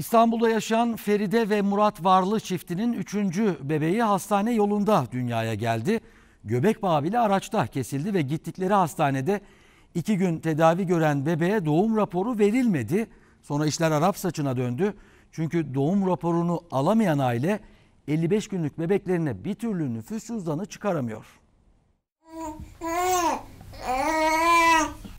İstanbul'da yaşayan Feride ve Murat Varlı çiftinin üçüncü bebeği hastane yolunda dünyaya geldi. Göbek bağı bile araçta kesildi ve gittikleri hastanede iki gün tedavi gören bebeğe doğum raporu verilmedi. Sonra işler Arap saçına döndü. Çünkü doğum raporunu alamayan aile 55 günlük bebeklerine bir türlü nüfus cüzdanı çıkaramıyor. Ee, e,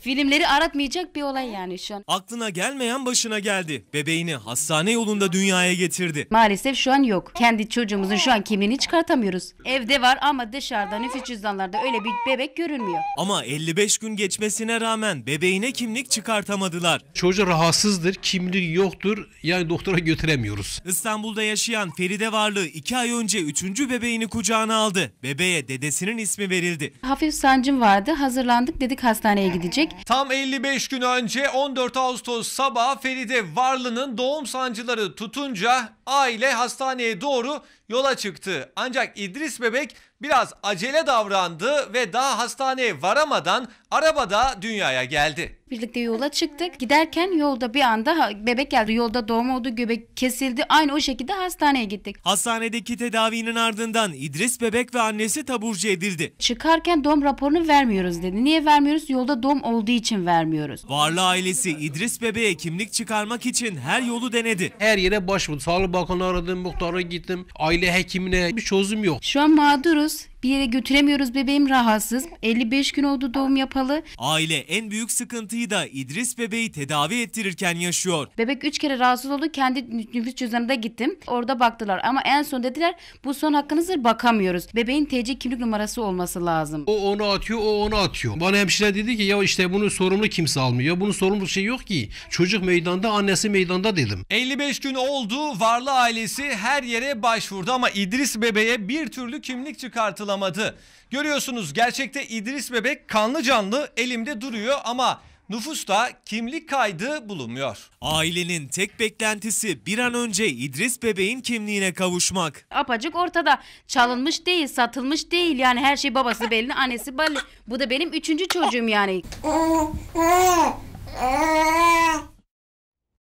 filmleri aratmayacak bir olay yani şu an. Aklına gelmeyen başına geldi. Bebeğini hastane yolunda dünyaya getirdi. Maalesef şu an yok. Kendi çocuğumuzun şu an kimliğini çıkartamıyoruz. Evde var ama dışarıda nüfus cüzdanlarda öyle bir bebek görünmüyor. Ama 55 gün geçmesine rağmen bebeğine kimlik çıkartamadılar. Çocuğu rahatsızdır, kimliği yoktur. Yani doktora götüremiyoruz. İstanbul'da yaşayan Feride Varlığı 2 ay önce 3. bebeğini kucağına aldı. Bebeğe dedesinin ismi verildi. Hafif sancım vardı. Hazırlandık dedik hastaneye gidecek. Tam 55 gün önce 14 Ağustos sabahı Feride Varlı'nın doğum sancıları tutunca aile hastaneye doğru yola çıktı. Ancak İdris bebek biraz acele davrandı ve daha hastaneye varamadan arabada dünyaya geldi. Birlikte yola çıktık. Giderken yolda bir anda bebek geldi. Yolda doğum oldu, göbek kesildi. Aynı o şekilde hastaneye gittik. Hastanedeki tedavinin ardından İdris bebek ve annesi taburcu edildi. Çıkarken doğum raporunu vermiyoruz dedi. Niye vermiyoruz? Yolda doğum olduğu için vermiyoruz. Varlı ailesi İdris bebeğe kimlik çıkarmak için her yolu denedi. Her yere başvurdum. Sağlık Bakanı aradım, muhtara gittim. Aile hekimine bir çözüm yok. Şu an mağduruz. Bir yere götüremiyoruz bebeğim rahatsız. 55 gün oldu doğum yapalı. Aile en büyük sıkıntıyı da İdris bebeği tedavi ettirirken yaşıyor. Bebek 3 kere rahatsız oldu. Kendi nüfus cüzdanına gittim. Orada baktılar ama en son dediler bu son hakkınızdır bakamıyoruz. Bebeğin TC kimlik numarası olması lazım. O onu atıyor o onu atıyor. Bana hemşire dedi ki ya işte bunu sorumlu kimse almıyor. Bunun sorumlu şey yok ki. Çocuk meydanda annesi meydanda dedim. 55 gün oldu varlı ailesi her yere başvurdu ama İdris bebeğe bir türlü kimlik çıkartılamıyor karşılamadı. Görüyorsunuz gerçekte İdris Bebek kanlı canlı elimde duruyor ama nüfusta kimlik kaydı bulunmuyor. Ailenin tek beklentisi bir an önce İdris bebeğin kimliğine kavuşmak. Apacık ortada çalınmış değil satılmış değil yani her şey babası belli annesi belli. Bu da benim üçüncü çocuğum yani.